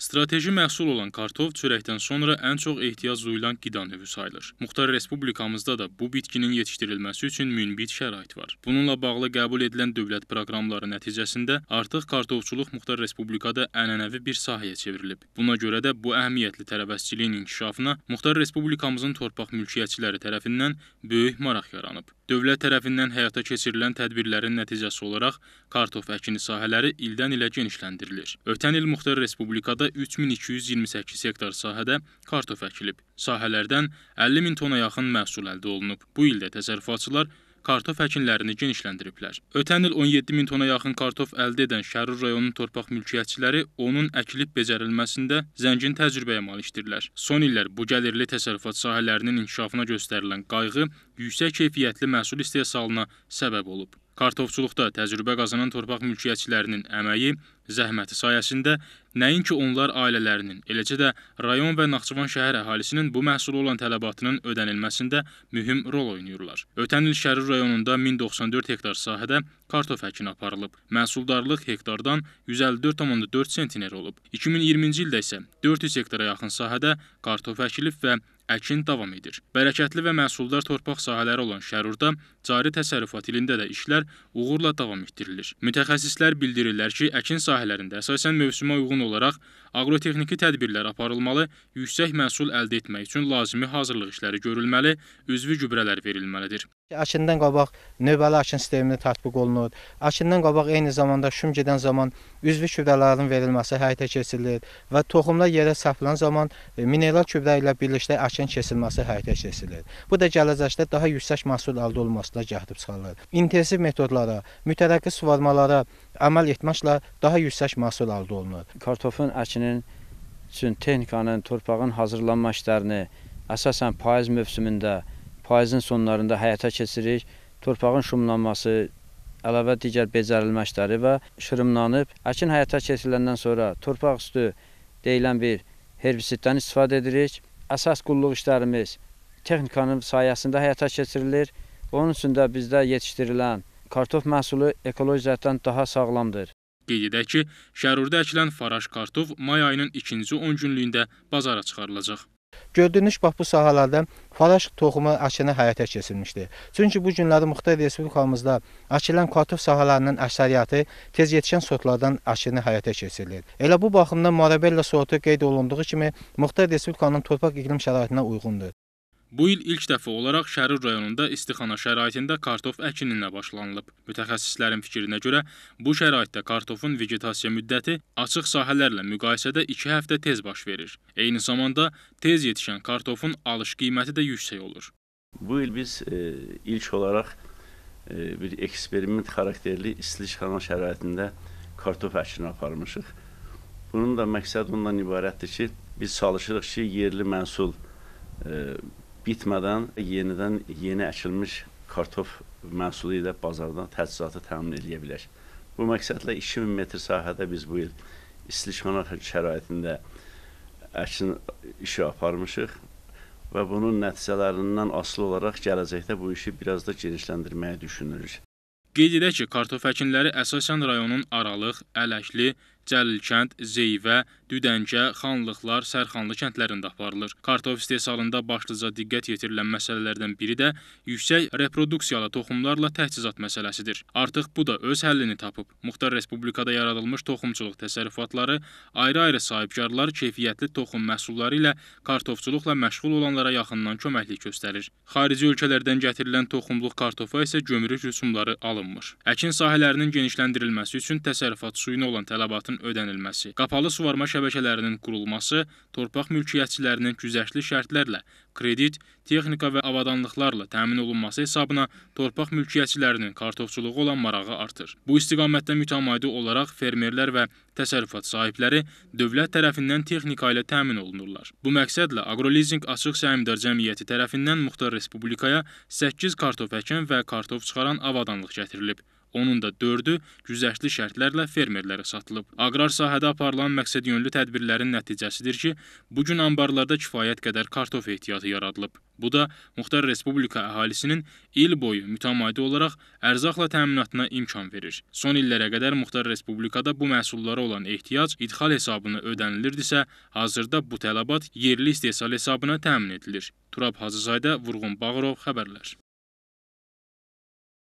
Strateji məhsul olan kartof çörəkdən sonra ən çox ehtiyac duyulan qida növü sayılır. Muxtar Respublikamızda da bu bitkinin yetişdirilməsi üçün münbit şərait var. Bununla bağlı qəbul edilən dövlət proqramları nəticəsində artıq kartofçuluq Muxtar Respublikada ənənəvi bir sahəyə çevrilib. Buna görə də bu əhəmiyyətli tərəvəzçiliyin inkişafına Muxtar Respublikamızın torpaq mülkiyyətçiləri tərəfindən böyük maraq yaranıb. Dövlət tərəfindən həyata keçirilən tədbirlərin nəticəsi olaraq kartof əkini sahələri ildən ilə genişləndirilir. Ötən il Muxtar Respublikada isə 3228 hektar sahədə kartof əkilib. Sahələrdən 50 min tona yaxın məhsul əldə olunub. Bu ildə təsərrüfatçılar kartof əkinlərini genişləndiriblər. Ötən il 17 min tona yaxın kartof əldə edən Şərur rayonunun torpaq mülkiyyətçiləri onun əkilib becərilməsində zəngin təcrübəyə malikdirlər. Son illər bu gəlirli təsərrüfat sahələrinin inkişafına göstərilən qayğı yüksək keyfiyyətli məhsul istehsalına səbəb olub. Kartofçuluqda təcrübə qazanan torpaq mülkiyyətçilərinin əməyi, zəhməti sayəsində nəinki onlar ailələrinin, eləcə də rayon və Naxçıvan şəhər əhalisinin bu məhsulu olan tələbatının ödənilməsində mühüm rol oynayırlar. Ötən il Şərir rayonunda 1094 hektar sahədə kartof əkini aparılıb. Məhsuldarlıq hektardan 154,4 sentiner olub. 2020-ci ildə isə 400 hektara yaxın sahədə kartof əkilib və əkin davam edir. Bərəkətli və məhsuldar torpaq sahələri olan Şərurda cari təsərrüfat ilində də işlər uğurla davam etdirilir. Mütəxəssislər bildirirlər ki, əkin sahələrində əsasən mövsümə uyğun olaraq aqrotexniki tədbirlər aparılmalı, yüksək məhsul əldə etmək üçün lazımi hazırlıq işləri görülməli, üzvü gübrələr verilməlidir. Əkindən qabaq növbəli əkin sistemini tətbiq olunur. Əkindən qabaq eyni zamanda şüm gedən zaman üzvü gübrələrin verilməsi həyata keçirilir və toxumlar yerə səpilən zaman e, mineral gübrə ilə birlikdə əkin kəsilməsi həyata keçirilir. Bu da gələcəkdə daha yüksək məhsul əldə olunmasına gətirib çıxarır. İntensiv metodlara, mütərəqqi suvarmalara əməl etməklə daha yüksək məhsul əldə olunur. Kartofun əkinin üçün texnikanın, torpağın hazırlanma işlərini əsasən payız mövsümündə Payızın sonlarında həyata keçirik. Torpağın şumlanması, əlavə digər becərilmə işləri və şırımlanıb. Əkin həyata keçiriləndən sonra torpaq üstü deyilən bir herbisiddən istifadə edirik. Əsas qulluq işlərimiz texnikanın sayəsində həyata keçirilir. Onun üçün də bizdə yetişdirilən kartof məhsulu ekoloji cəhətdən daha sağlamdır. Qeyd edək ki, Şərurda əkilən faraj kartof may ayının ikinci 10 günlüyündə bazara çıxarılacaq. Gördüyünüz bax bu sahələrdə falaş toxumu əkini həyata keçirilmişdir. Çünki bu günləri müxtəlif respublikamızda əkilən kartof sahələrinin əksəriyyəti tez yetişən sortlardan əkini həyata keçirilir. Elə bu baxımdan Marabella sortu qeyd olunduğu kimi müxtəlif respublikanın torpaq iqlim şəraitinə uyğundur. Bu il ilk dəfə olaraq Şərur rayonunda istixana şəraitində kartof əkininə başlanılıb. Mütəxəssislərin fikrinə görə bu şəraitdə kartofun vegetasiya müddəti açıq sahələrlə müqayisədə 2 həftə tez baş verir. Eyni zamanda tez yetişən kartofun alış qiyməti də yüksək olur. Bu il biz e, ilk olaraq e, bir eksperiment xarakterli istixana şəraitində kartof əkini aparmışıq. Bunun da məqsədi ondan ibarətdir ki, biz çalışırıq ki, yerli məhsul e, bitmədən yenidən yeni əkilmiş kartof məhsulu ilə bazardan təchizatı təmin edə bilək. Bu məqsədlə 2000 metr sahədə biz bu il istişana şəraitində əkin işi aparmışıq və bunun nəticələrindən asılı olaraq gələcəkdə bu işi biraz da genişləndirməyi düşünürük. Qeyd edək ki, kartof əkinləri əsasən rayonun Aralıq, Ələkli, Cəlilkənd, Zeyvə, Düdəngə, Xanlıqlar, Sərxanlı kəndlərində aparılır. Kartof istehsalında başlıca diqqət yetirilən məsələlərdən biri də yüksək reproduksiyalı toxumlarla təchizat məsələsidir. Artıq bu da öz həllini tapıb. Muxtar Respublikada yaradılmış toxumçuluq təsərrüfatları ayrı-ayrı sahibkarlar keyfiyyətli toxum məhsulları ilə kartofçuluqla məşğul olanlara yaxından köməklik göstərir. Xarici ölkələrdən gətirilən toxumluq kartofa isə gömrük rüsumları alınmır. Əkin sahələrinin genişləndirilməsi üçün təsərrüfat suyuna olan tələbatın ödənilməsi, qapalı suvarma şəbəkələrinin qurulması, torpaq mülkiyyətçilərinin güzəştli şərtlərlə, kredit, texnika və avadanlıqlarla təmin olunması hesabına torpaq mülkiyyətçilərinin kartofçuluğu olan marağı artır. Bu istiqamətdə mütəmadi olaraq fermerlər və təsərrüfat sahibləri dövlət tərəfindən texnika ilə təmin olunurlar. Bu məqsədlə Agrolizing Açıq Səhmdar Cəmiyyəti tərəfindən Muxtar Respublikaya 8 kartof əkən və kartof çıxaran avadanlıq gətirilib onun da 4-ü güzəştli şərtlərlə fermerlərə satılıb. Aqrar sahədə aparılan məqsədyönlü tədbirlərin nəticəsidir ki, bu gün anbarlarda kifayət qədər kartof ehtiyatı yaradılıb. Bu da Muxtar Respublika əhalisinin il boyu mütəmadi olaraq ərzaqla təminatına imkan verir. Son illərə qədər Muxtar Respublikada bu məhsullara olan ehtiyac idxal hesabına ödənilirdisə, hazırda bu tələbat yerli istehsal hesabına təmin edilir. Turab Hacızayda, Vurğun Bağırov xəbərlər.